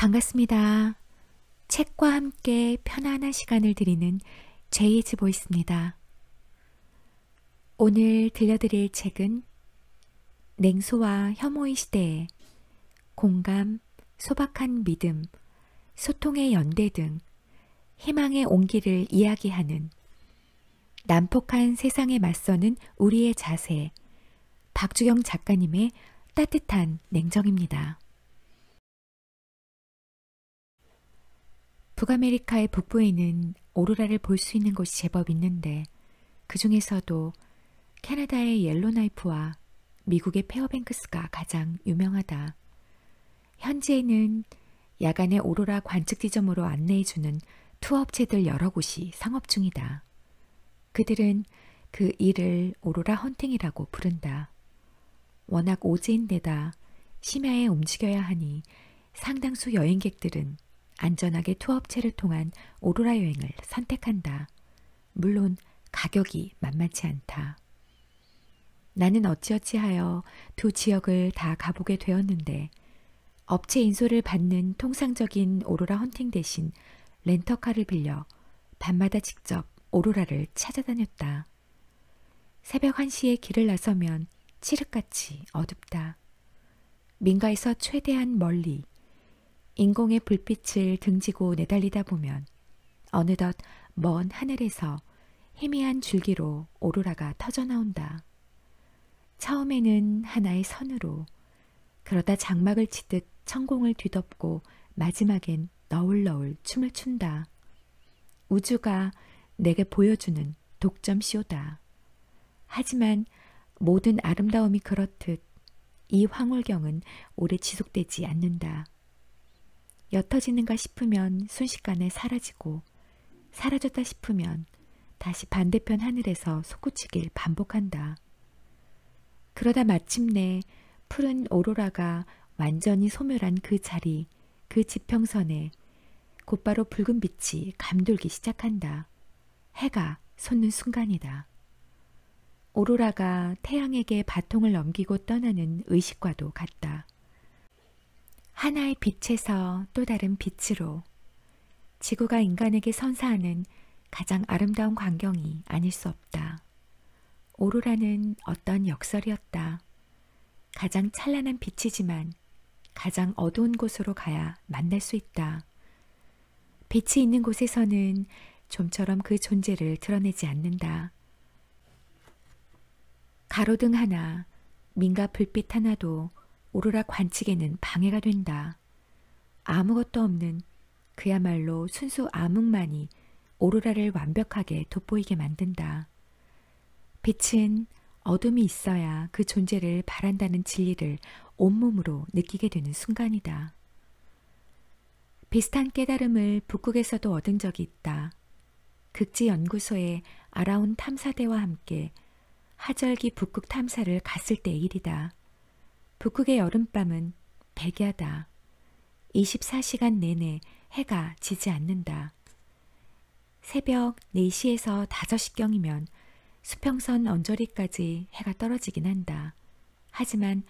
반갑습니다. 책과 함께 편안한 시간을 드리는 제이즈 보이스입니다. 오늘 들려드릴 책은 냉소와 혐오의 시대에 공감, 소박한 믿음, 소통의 연대 등 희망의 온기를 이야기하는 난폭한 세상에 맞서는 우리의 자세 박주영 작가님의 따뜻한 냉정입니다. 북아메리카의 북부에는 오로라를 볼 수 있는 곳이 제법 있는데 그 중에서도 캐나다의 옐로나이프와 미국의 페어뱅크스가 가장 유명하다. 현지에는 야간의 오로라 관측 지점으로 안내해주는 투어업체들 여러 곳이 상업 중이다. 그들은 그 일을 오로라 헌팅이라고 부른다. 워낙 오지인 데다 심야에 움직여야 하니 상당수 여행객들은 안전하게 투어업체를 통한 오로라 여행을 선택한다. 물론 가격이 만만치 않다. 나는 어찌어찌 하여 두 지역을 다 가보게 되었는데 업체 인솔을 받는 통상적인 오로라 헌팅 대신 렌터카를 빌려 밤마다 직접 오로라를 찾아다녔다. 새벽 1시에 길을 나서면 칠흑같이 어둡다. 민가에서 최대한 멀리 인공의 불빛을 등지고 내달리다 보면 어느덧 먼 하늘에서 희미한 줄기로 오로라가 터져나온다. 처음에는 하나의 선으로 그러다 장막을 치듯 천공을 뒤덮고 마지막엔 너울너울 춤을 춘다. 우주가 내게 보여주는 독점쇼다. 하지만 모든 아름다움이 그렇듯 이 황홀경은 오래 지속되지 않는다. 옅어지는가 싶으면 순식간에 사라지고 사라졌다 싶으면 다시 반대편 하늘에서 솟구치길 반복한다. 그러다 마침내 푸른 오로라가 완전히 소멸한 그 자리, 그 지평선에 곧바로 붉은 빛이 감돌기 시작한다. 해가 솟는 순간이다. 오로라가 태양에게 바통을 넘기고 떠나는 의식과도 같다. 하나의 빛에서 또 다른 빛으로 지구가 인간에게 선사하는 가장 아름다운 광경이 아닐 수 없다. 오로라는 어떤 역설이었다. 가장 찬란한 빛이지만 가장 어두운 곳으로 가야 만날 수 있다. 빛이 있는 곳에서는 좀처럼 그 존재를 드러내지 않는다. 가로등 하나, 민가 불빛 하나도 오로라 관측에는 방해가 된다. 아무것도 없는 그야말로 순수 암흑만이 오로라를 완벽하게 돋보이게 만든다. 빛은 어둠이 있어야 그 존재를 바란다는 진리를 온몸으로 느끼게 되는 순간이다. 비슷한 깨달음을 북극에서도 얻은 적이 있다. 극지연구소의 아라온 탐사대와 함께 하절기 북극 탐사를 갔을 때 일이다. 북극의 여름밤은 백야다. 24시간 내내 해가 지지 않는다. 새벽 4시에서 5시경이면 수평선 언저리까지 해가 떨어지긴 한다. 하지만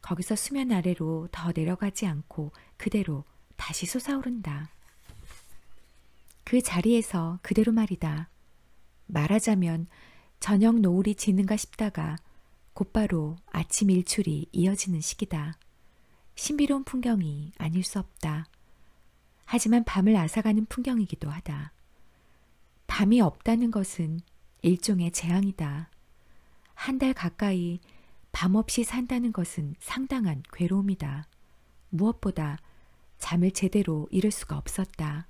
거기서 수면 아래로 더 내려가지 않고 그대로 다시 솟아오른다. 그 자리에서 그대로 말이다. 말하자면 저녁 노을이 지는가 싶다가 곧바로 아침 일출이 이어지는 시기다. 신비로운 풍경이 아닐 수 없다. 하지만 밤을 앗아가는 풍경이기도 하다. 밤이 없다는 것은 일종의 재앙이다. 한 달 가까이 밤 없이 산다는 것은 상당한 괴로움이다. 무엇보다 잠을 제대로 잃을 수가 없었다.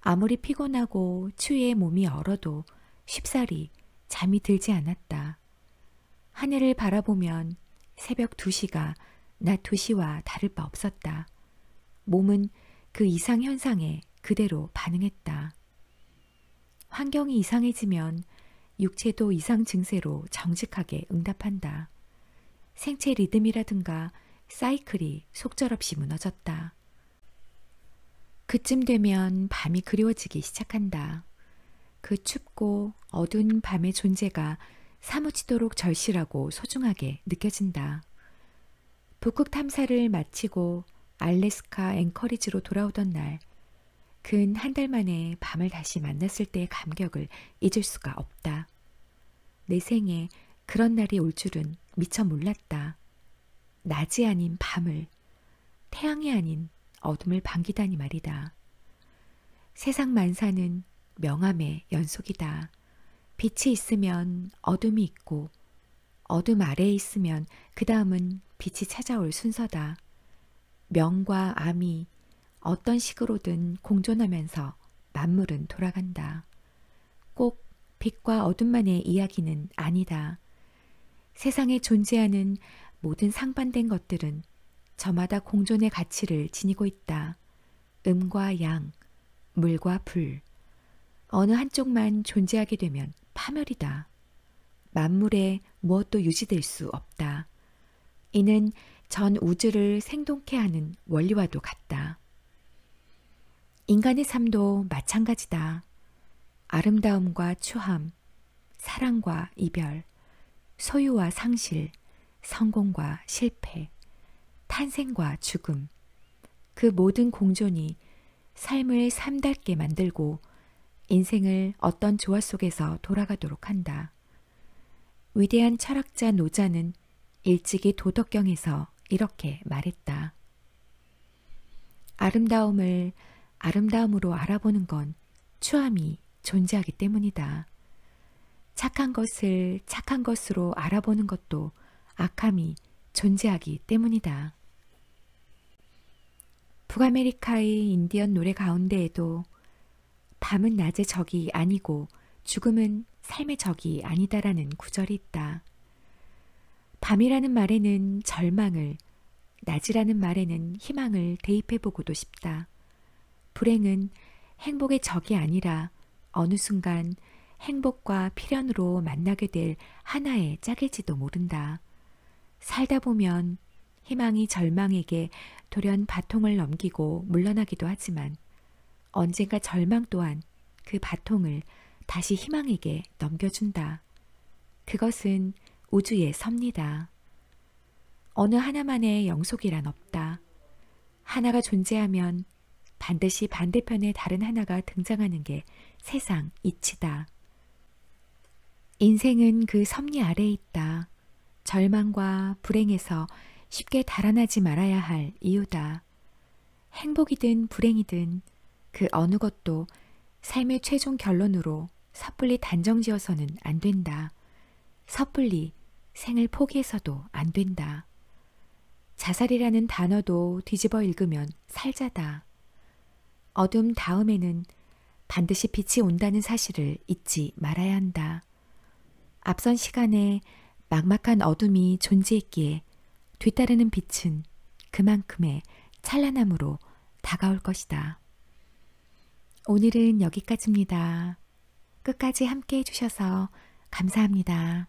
아무리 피곤하고 추위에 몸이 얼어도 쉽사리 잠이 들지 않았다. 하늘을 바라보면 새벽 2시가 낮 2시와 다를 바 없었다. 몸은 그 이상 현상에 그대로 반응했다. 환경이 이상해지면 육체도 이상 증세로 정직하게 응답한다. 생체 리듬이라든가 사이클이 속절없이 무너졌다. 그쯤 되면 밤이 그리워지기 시작한다. 그 춥고 어두운 밤의 존재가 사무치도록 절실하고 소중하게 느껴진다. 북극 탐사를 마치고 알래스카 앵커리지로 돌아오던 날, 근 한 달 만에 밤을 다시 만났을 때의 감격을 잊을 수가 없다. 내 생에 그런 날이 올 줄은 미처 몰랐다. 낮이 아닌 밤을, 태양이 아닌 어둠을 반기다니 말이다. 세상 만사는 명암의 연속이다. 빛이 있으면 어둠이 있고, 어둠 아래에 있으면 그 다음은 빛이 찾아올 순서다. 명과 암이 어떤 식으로든 공존하면서 만물은 돌아간다. 꼭 빛과 어둠만의 이야기는 아니다. 세상에 존재하는 모든 상반된 것들은 저마다 공존의 가치를 지니고 있다. 음과 양, 물과 불. 어느 한쪽만 존재하게 되면 파멸이다. 만물에 무엇도 유지될 수 없다. 이는 전 우주를 생동케 하는 원리와도 같다. 인간의 삶도 마찬가지다. 아름다움과 추함, 사랑과 이별, 소유와 상실, 성공과 실패, 탄생과 죽음, 그 모든 공존이 삶을 삶답게 만들고 인생을 어떤 조화 속에서 돌아가도록 한다. 위대한 철학자 노자는 일찍이 도덕경에서 이렇게 말했다. 아름다움을 아름다움으로 알아보는 건 추함이 존재하기 때문이다. 착한 것을 착한 것으로 알아보는 것도 악함이 존재하기 때문이다. 북아메리카의 인디언 노래 가운데에도 밤은 낮의 적이 아니고 죽음은 삶의 적이 아니다라는 구절이 있다. 밤이라는 말에는 절망을, 낮이라는 말에는 희망을 대입해 보고도 싶다. 불행은 행복의 적이 아니라 어느 순간 행복과 필연으로 만나게 될 하나의 짝일지도 모른다. 살다 보면 희망이 절망에게 돌연 바통을 넘기고 물러나기도 하지만 언젠가 절망 또한 그 바통을 다시 희망에게 넘겨준다. 그것은 우주의 섭니다. 어느 하나만의 영속이란 없다. 하나가 존재하면 반드시 반대편에 다른 하나가 등장하는 게 세상 이치다. 인생은 그 섭리 아래에 있다. 절망과 불행에서 쉽게 달아나지 말아야 할 이유다. 행복이든 불행이든 그 어느 것도 삶의 최종 결론으로 섣불리 단정지어서는 안 된다. 섣불리 생을 포기해서도 안 된다. 자살이라는 단어도 뒤집어 읽으면 살자다. 어둠 다음에는 반드시 빛이 온다는 사실을 잊지 말아야 한다. 앞선 시간에 막막한 어둠이 존재했기에 뒤따르는 빛은 그만큼의 찬란함으로 다가올 것이다. 오늘은 여기까지입니다. 끝까지 함께 해주셔서 감사합니다.